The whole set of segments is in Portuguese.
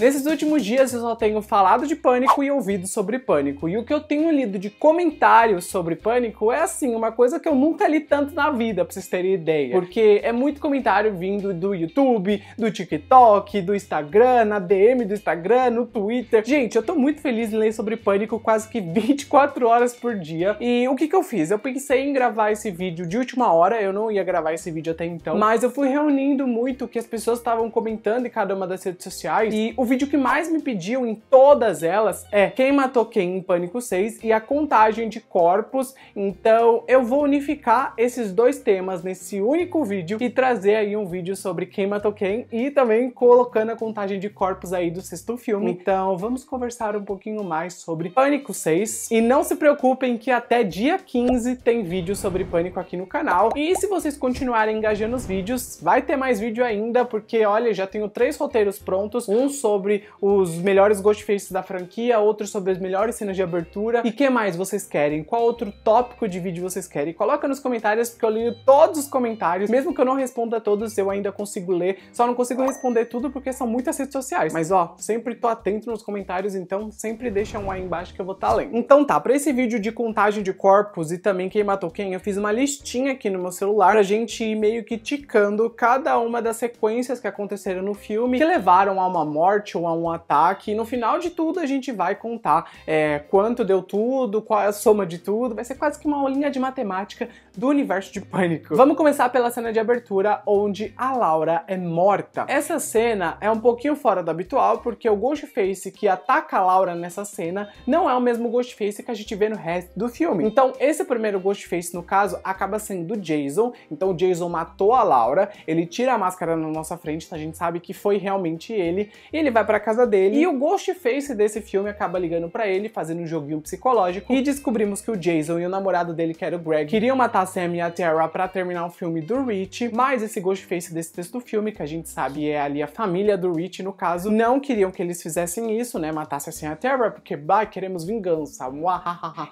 Nesses últimos dias eu só tenho falado de pânico e ouvido sobre pânico. E o que eu tenho lido de comentários sobre pânico é assim, uma coisa que eu nunca li tanto na vida, pra vocês terem ideia. Porque é muito comentário vindo do YouTube, do TikTok, do Instagram, na DM do Instagram, no Twitter. Gente, eu tô muito feliz em ler sobre pânico quase que 24 horas por dia. E o que que eu fiz? Eu pensei em gravar esse vídeo de última hora, eu não ia gravar esse vídeo até então, mas eu fui reunindo muito o que as pessoas estavam comentando em cada uma das redes sociais e o vídeo que mais me pediu em todas elas é quem matou quem em Pânico 6 e a contagem de corpos. Então eu vou unificar esses dois temas nesse único vídeo e trazer aí um vídeo sobre quem matou quem e também colocando a contagem de corpos aí do sexto filme. Então vamos conversar um pouquinho mais sobre Pânico 6. E não se preocupem que até dia 15 tem vídeo sobre Pânico aqui no canal. E se vocês continuarem engajando os vídeos, vai ter mais vídeo ainda, porque olha, já tenho três roteiros prontos, um sobre sobre os melhores Ghostfaces da franquia, outro sobre as melhores cenas de abertura. E que mais vocês querem? Qual outro tópico de vídeo vocês querem? Coloca nos comentários, porque eu leio todos os comentários. Mesmo que eu não responda todos, eu ainda consigo ler. Só não consigo responder tudo porque são muitas redes sociais. Mas ó, sempre tô atento nos comentários, então sempre deixa um aí embaixo que eu vou estar tá lendo. Então tá, pra esse vídeo de contagem de corpos e também quem matou quem, eu fiz uma listinha aqui no meu celular pra gente ir meio que ticando cada uma das sequências que aconteceram no filme que levaram a uma morte ou a um ataque. E no final de tudo a gente vai contar é, quanto deu tudo, qual é a soma de tudo. Vai ser quase que uma aulinha de matemática do universo de pânico. Vamos começar pela cena de abertura, onde a Laura é morta. Essa cena é um pouquinho fora do habitual, porque o Ghostface que ataca a Laura nessa cena não é o mesmo Ghostface que a gente vê no resto do filme. Então, esse primeiro Ghostface, no caso, acaba sendo o Jason. Então, o Jason matou a Laura, ele tira a máscara na nossa frente, então a gente sabe que foi realmente ele, e ele vai para casa dele e o Ghostface desse filme acaba ligando para ele, fazendo um joguinho psicológico e descobrimos que o Jason e o namorado dele, que era o Greg, queriam matar Sam e a Tara para terminar o filme do Rich, mas esse Ghostface desse texto do filme, que a gente sabe é ali a família do Rich no caso, não queriam que eles fizessem isso, né, matassem assim a Tara, porque bah, queremos vingança,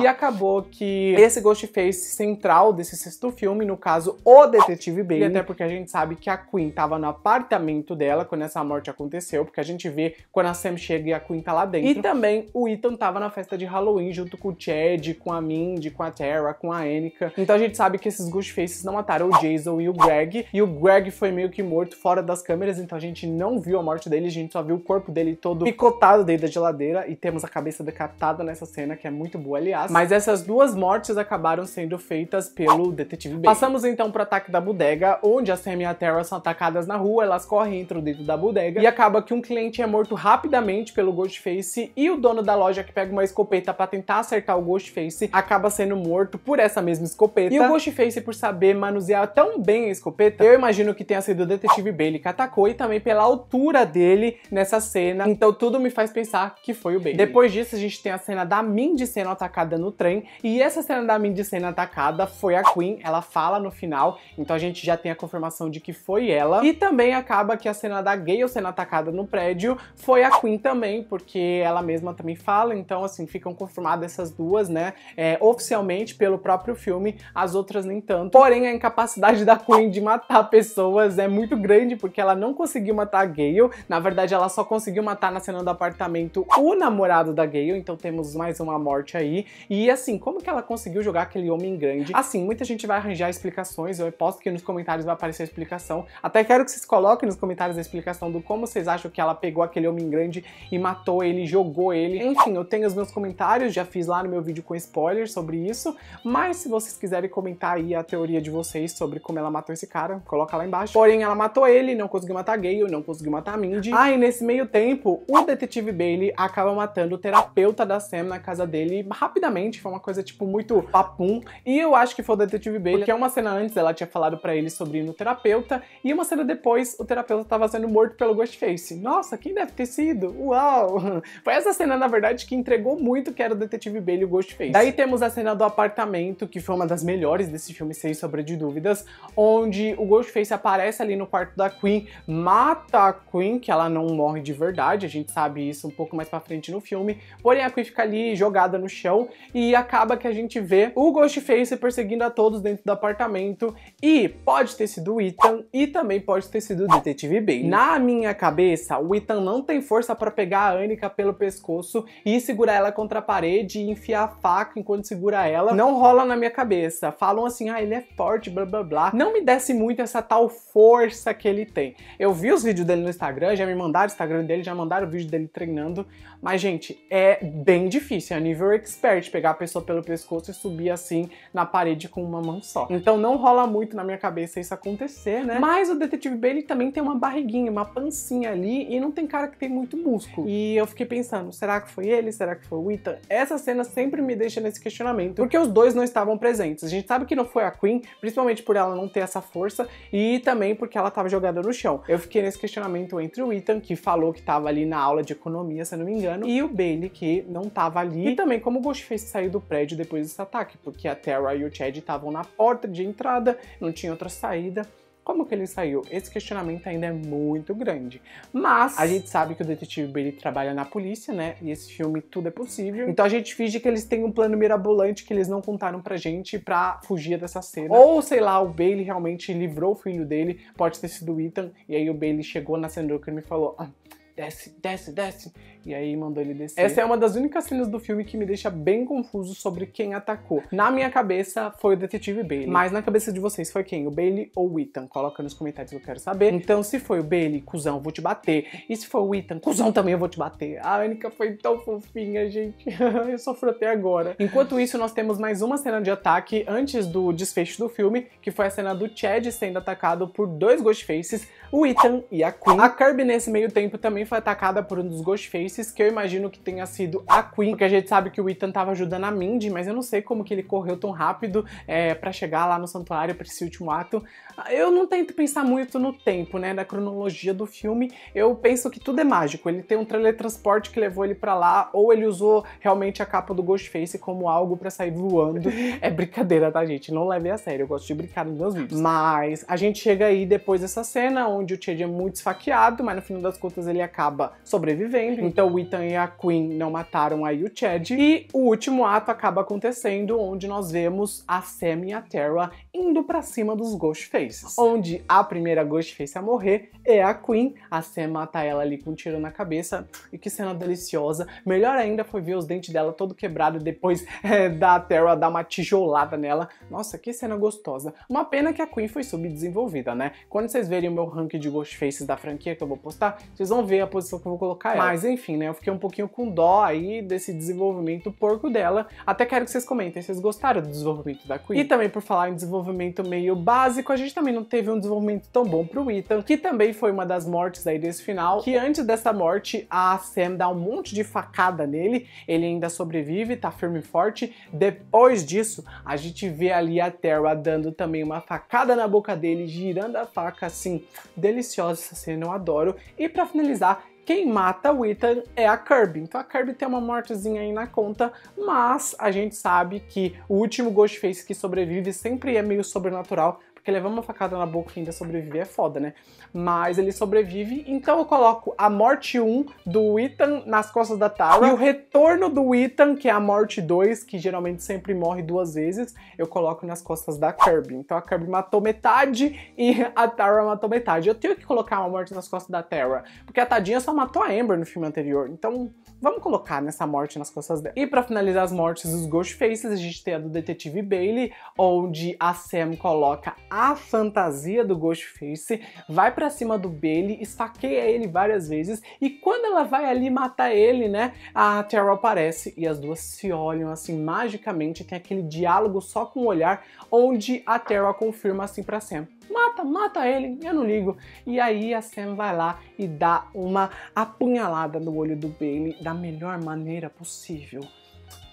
e acabou que esse Ghostface central desse sexto filme, no caso o detetive Bailey, até porque a gente sabe que a Queen tava no apartamento dela quando essa morte aconteceu, porque a gente gente vê quando a Sam chega e a Queen tá lá dentro. E também o Ethan tava na festa de Halloween junto com o Chad, com a Mindy, com a Tara, com a Annika. Então a gente sabe que esses Ghostfaces não mataram o Jason e o Greg. E o Greg foi meio que morto fora das câmeras, então a gente não viu a morte dele, a gente só viu o corpo dele todo picotado dentro da geladeira. E temos a cabeça decapitada nessa cena, que é muito boa, aliás. Mas essas duas mortes acabaram sendo feitas pelo detetive Ben. Passamos então pro ataque da bodega, onde a Sam e a Tara são atacadas na rua, elas correm, entram dentro da bodega e acaba que um cliente é morto rapidamente pelo Ghostface e o dono da loja que pega uma escopeta para tentar acertar o Ghostface acaba sendo morto por essa mesma escopeta. E o Ghostface, por saber manusear tão bem a escopeta, eu imagino que tenha sido o detetive Bailey que atacou e também pela altura dele nessa cena. Então tudo me faz pensar que foi o Bailey. Depois disso, a gente tem a cena da Mindy sendo atacada no trem e essa cena da Mindy sendo atacada foi a Queen, ela fala no final, então a gente já tem a confirmação de que foi ela. E também acaba que a cena da Gayle sendo atacada no prédio vídeo foi a Queen também, porque ela mesma também fala, então assim, ficam confirmadas essas duas, né? É, oficialmente pelo próprio filme, as outras nem tanto. Porém, a incapacidade da Queen de matar pessoas é muito grande, porque ela não conseguiu matar a Gale. Na verdade, ela só conseguiu matar na cena do apartamento o namorado da Gale, então temos mais uma morte aí. E assim, como que ela conseguiu jogar aquele homem grande? Assim, muita gente vai arranjar explicações, eu aposto que nos comentários vai aparecer a explicação. Até quero que vocês coloquem nos comentários a explicação do como vocês acham que ela pegou pegou aquele homem grande e matou ele, jogou ele. Enfim, eu tenho os meus comentários, já fiz lá no meu vídeo com spoiler sobre isso, mas se vocês quiserem comentar aí a teoria de vocês sobre como ela matou esse cara, coloca lá embaixo. Porém, ela matou ele, não conseguiu matar Gale, não conseguiu matar Mindy. Ah, e nesse meio tempo, o detetive Bailey acaba matando o terapeuta da Sam na casa dele rapidamente, foi uma coisa, tipo, muito papum. E eu acho que foi o detetive Bailey, porque uma cena antes ela tinha falado pra ele sobre ir no terapeuta, e uma cena depois o terapeuta tava sendo morto pelo Ghostface. Nossa, quem deve ter sido? Uau! Foi essa cena, na verdade, que entregou muito que era o Detetive Bailey e o Ghostface. Daí temos a cena do apartamento, que foi uma das melhores desse filme, sem sombra de dúvidas, onde o Ghostface aparece ali no quarto da Queen, mata a Queen, que ela não morre de verdade, a gente sabe isso um pouco mais pra frente no filme, porém a Queen fica ali jogada no chão e acaba que a gente vê o Ghostface perseguindo a todos dentro do apartamento e pode ter sido o Ethan e também pode ter sido o Detetive Bailey. Na minha cabeça, o Ethan Ethan então, não tem força para pegar a Annika pelo pescoço e segurar ela contra a parede e enfiar a faca enquanto segura ela. Não rola na minha cabeça. Falam assim, ah, ele é forte, blá blá blá. Não me desce muito essa tal força que ele tem. Eu vi os vídeos dele no Instagram, já me mandaram o Instagram dele, já mandaram o vídeo dele treinando. Mas, gente, é bem difícil, é nível expert pegar a pessoa pelo pescoço e subir assim na parede com uma mão só. Então não rola muito na minha cabeça isso acontecer, né? Mas o detetive Bailey também tem uma barriguinha, uma pancinha ali e não tem cara que tem muito músculo. E eu fiquei pensando, será que foi ele? Será que foi o Ethan? Essa cena sempre me deixa nesse questionamento, porque os dois não estavam presentes. A gente sabe que não foi a Queen, principalmente por ela não ter essa força e também porque ela estava jogada no chão. Eu fiquei nesse questionamento entre o Ethan, que falou que estava ali na aula de economia, se eu não me engano, e o Bailey, que não estava ali. E também como o Ghostface saiu do prédio depois desse ataque, porque a Terra e o Chad estavam na porta de entrada, não tinha outra saída. Como que ele saiu? Esse questionamento ainda é muito grande. Mas a gente sabe que o detetive Bailey trabalha na polícia, né? E esse filme tudo é possível. Então a gente finge que eles têm um plano mirabolante que eles não contaram pra gente pra fugir dessa cena. Ou sei lá, o Bailey realmente livrou o filho dele, pode ter sido o Ethan, e aí o Bailey chegou na cena do crime e falou: ah, desce, desce, desce e aí mandou ele descer. Essa é uma das únicas cenas do filme que me deixa bem confuso sobre quem atacou. Na minha cabeça foi o detetive Bailey, mas na cabeça de vocês foi quem? O Bailey ou o Ethan? Coloca nos comentários, que eu quero saber. Então se foi o Bailey, cuzão, vou te bater. E se foi o Ethan, cuzão também eu vou te bater. A Anika foi tão fofinha, gente. eu sofro até agora. Enquanto isso, nós temos mais uma cena de ataque antes do desfecho do filme, que foi a cena do Chad sendo atacado por dois Ghostfaces, o Ethan e a Queen. A Kirby nesse meio tempo também foi atacada por um dos Ghostfaces que eu imagino que tenha sido a Queen, porque a gente sabe que o Ethan tava ajudando a Mindy, mas eu não sei como que ele correu tão rápido é, para chegar lá no santuário para esse último ato. Eu não tento pensar muito no tempo, né, na cronologia do filme. Eu penso que tudo é mágico. Ele tem um teletransporte que levou ele para lá, ou ele usou realmente a capa do Ghostface como algo para sair voando. É brincadeira, tá, gente? Não leve a sério. Eu gosto de brincar nos meus vídeos. Mas a gente chega aí depois dessa cena, onde o Chad é muito esfaqueado, mas no final das contas ele acaba sobrevivendo. Então então o Ethan e a Queen não mataram aí o Chad. E o último ato acaba acontecendo onde nós vemos a Sam e a Terra indo para cima dos Ghostfaces. Onde a primeira Ghostface a morrer é a Queen. A Sam mata ela ali com um tiro na cabeça. E que cena deliciosa. Melhor ainda foi ver os dentes dela todo quebrado depois é, da Terra dar uma tijolada nela. Nossa, que cena gostosa. Uma pena que a Queen foi subdesenvolvida, né? Quando vocês verem o meu ranking de Ghostfaces da franquia que eu vou postar, vocês vão ver a posição que eu vou colocar ela. Mas enfim, enfim, né? Eu fiquei um pouquinho com dó aí desse desenvolvimento porco dela. Até quero que vocês comentem, se vocês gostaram do desenvolvimento da Queen. E também por falar em desenvolvimento meio básico, a gente também não teve um desenvolvimento tão bom pro Ethan, que também foi uma das mortes aí desse final, que antes dessa morte a Sam dá um monte de facada nele, ele ainda sobrevive, tá firme e forte. Depois disso, a gente vê ali a Terra dando também uma facada na boca dele, girando a faca assim, deliciosa essa cena, eu adoro. E para finalizar, quem mata o Ethan é a Kirby. Então a Kirby tem uma mortezinha aí na conta, mas a gente sabe que o último Ghostface que sobrevive sempre é meio sobrenatural, porque levar uma facada na boca e ainda sobreviver é foda, né? Mas ele sobrevive, então eu coloco a morte 1 do Ethan nas costas da Tara e o retorno do Ethan, que é a morte 2, que geralmente sempre morre duas vezes, eu coloco nas costas da Kirby. Então a Kirby matou metade e a Tara matou metade. Eu tenho que colocar uma morte nas costas da Tara, porque a tadinha só matou a Amber no filme anterior. Então vamos colocar nessa morte nas costas dela. E para finalizar as mortes dos Ghost Faces, a gente tem a do Detetive Bailey, onde a Sam coloca a a fantasia do Ghostface, vai para cima do Bailey, esfaqueia ele várias vezes e quando ela vai ali matar ele, né, a Terra aparece e as duas se olham assim magicamente, tem aquele diálogo só com o olhar, onde a Terra confirma assim para sempre mata, mata ele, eu não ligo. E aí a Sam vai lá e dá uma apunhalada no olho do Bailey da melhor maneira possível.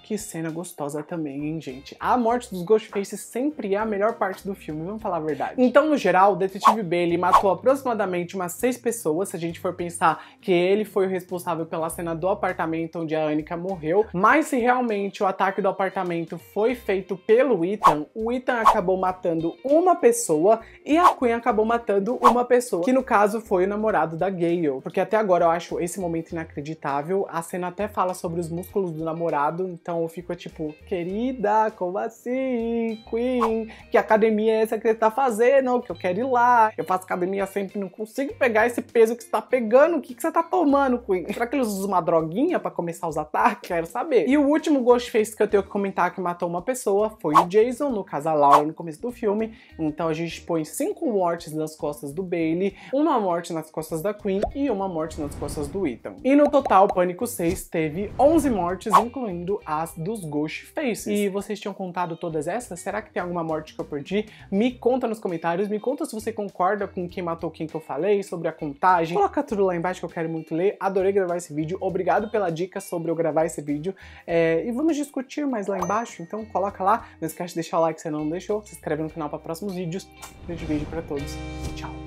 Que cena gostosa também, hein, gente? A morte dos Ghostface sempre é a melhor parte do filme, vamos falar a verdade. Então, no geral, o detetive Bailey matou aproximadamente umas seis pessoas, se a gente for pensar que ele foi o responsável pela cena do apartamento onde a Annika morreu, mas se realmente o ataque do apartamento foi feito pelo Ethan, o Ethan acabou matando uma pessoa e a Queen acabou matando uma pessoa, que no caso foi o namorado da Gale, porque até agora eu acho esse momento inacreditável, a cena até fala sobre os músculos do namorado, então então ficou tipo, querida, como assim? Queen, que academia é essa que você tá fazendo? Que eu quero ir lá. Eu faço academia sempre, não consigo pegar esse peso que você tá pegando. O que, que você tá tomando, Queen? Será que eles usam uma droguinha para começar os ataques? Quero saber. E o último Ghostface que eu tenho que comentar que matou uma pessoa foi o Jason, no caso a Laura, no começo do filme. Então a gente põe cinco mortes nas costas do Bailey, uma morte nas costas da Queen e uma morte nas costas do Ethan. E no total, Pânico 6 teve 11 mortes, incluindo a dos Ghost Faces. E vocês tinham contado todas essas? Será que tem alguma morte que eu perdi? Me conta nos comentários, me conta se você concorda com quem matou quem que eu falei, sobre a contagem. Coloca tudo lá embaixo que eu quero muito ler. Adorei gravar esse vídeo, obrigado pela dica sobre eu gravar esse vídeo. É, e vamos discutir mais lá embaixo, então coloca lá. Não esquece de deixar o like se não deixou, se inscreve no canal para próximos vídeos. Grande beijo para todos tchau!